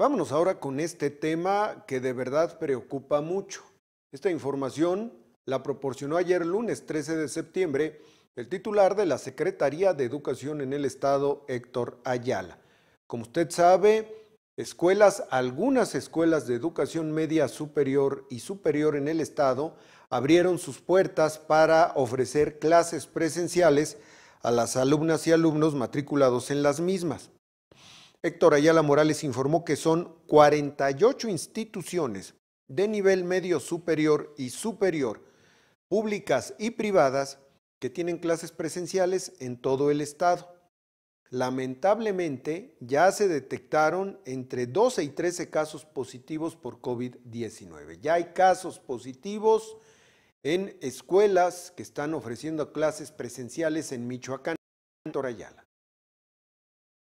Vámonos ahora con este tema que de verdad preocupa mucho. Esta información la proporcionó ayer lunes 13 de septiembre el titular de la Secretaría de Educación en el Estado, Héctor Ayala. Como usted sabe, escuelas, algunas escuelas de educación media superior y superior en el Estado abrieron sus puertas para ofrecer clases presenciales a las alumnas y alumnos matriculados en las mismas. Héctor Ayala Morales informó que son 48 instituciones de nivel medio superior y superior, públicas y privadas, que tienen clases presenciales en todo el estado. Lamentablemente, ya se detectaron entre 12 y 13 casos positivos por COVID-19. Ya hay casos positivos en escuelas que están ofreciendo clases presenciales en Michoacán, en Ayala.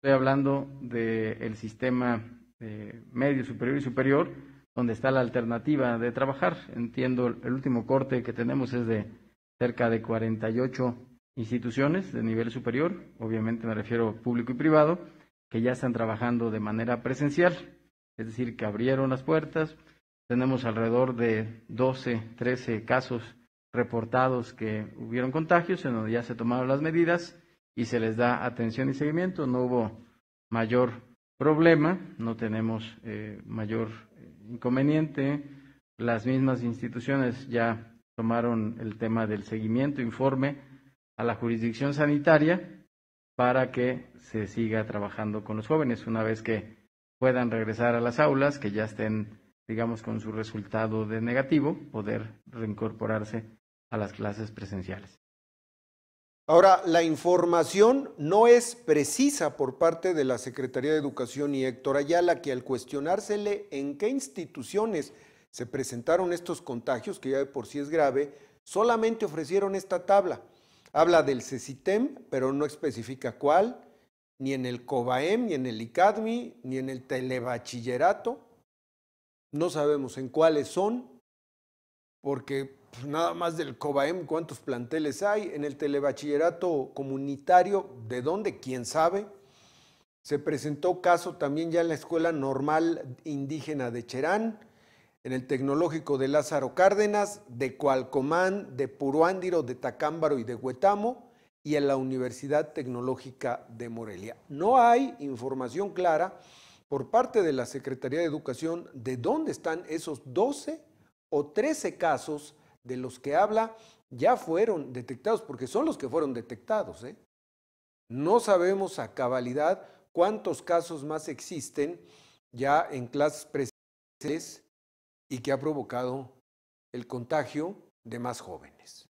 Estoy hablando del sistema eh, medio, superior y superior, donde está la alternativa de trabajar. Entiendo, el último corte que tenemos es de cerca de 48 instituciones de nivel superior, obviamente me refiero público y privado, que ya están trabajando de manera presencial, es decir, que abrieron las puertas. Tenemos alrededor de 12, 13 casos reportados que hubieron contagios, en donde ya se tomaron las medidas y se les da atención y seguimiento. No hubo mayor problema, no tenemos eh, mayor inconveniente. Las mismas instituciones ya tomaron el tema del seguimiento, informe a la jurisdicción sanitaria para que se siga trabajando con los jóvenes una vez que puedan regresar a las aulas, que ya estén, digamos, con su resultado de negativo, poder reincorporarse a las clases presenciales. Ahora, la información no es precisa por parte de la Secretaría de Educación y Héctor Ayala, que al cuestionársele en qué instituciones se presentaron estos contagios, que ya de por sí es grave, solamente ofrecieron esta tabla. Habla del CECITEM, pero no especifica cuál, ni en el COBAEM, ni en el ICADMI, ni en el telebachillerato. No sabemos en cuáles son, porque pues, nada más del COBAEM, ¿cuántos planteles hay? En el telebachillerato comunitario, ¿de dónde? ¿Quién sabe? Se presentó caso también ya en la Escuela Normal Indígena de Cherán, en el Tecnológico de Lázaro Cárdenas, de Cualcomán, de Puruándiro, de Tacámbaro y de Huetamo, y en la Universidad Tecnológica de Morelia. No hay información clara por parte de la Secretaría de Educación de dónde están esos 12 o 13 casos de los que habla ya fueron detectados, porque son los que fueron detectados. ¿eh? No sabemos a cabalidad cuántos casos más existen ya en clases presenciales y que ha provocado el contagio de más jóvenes.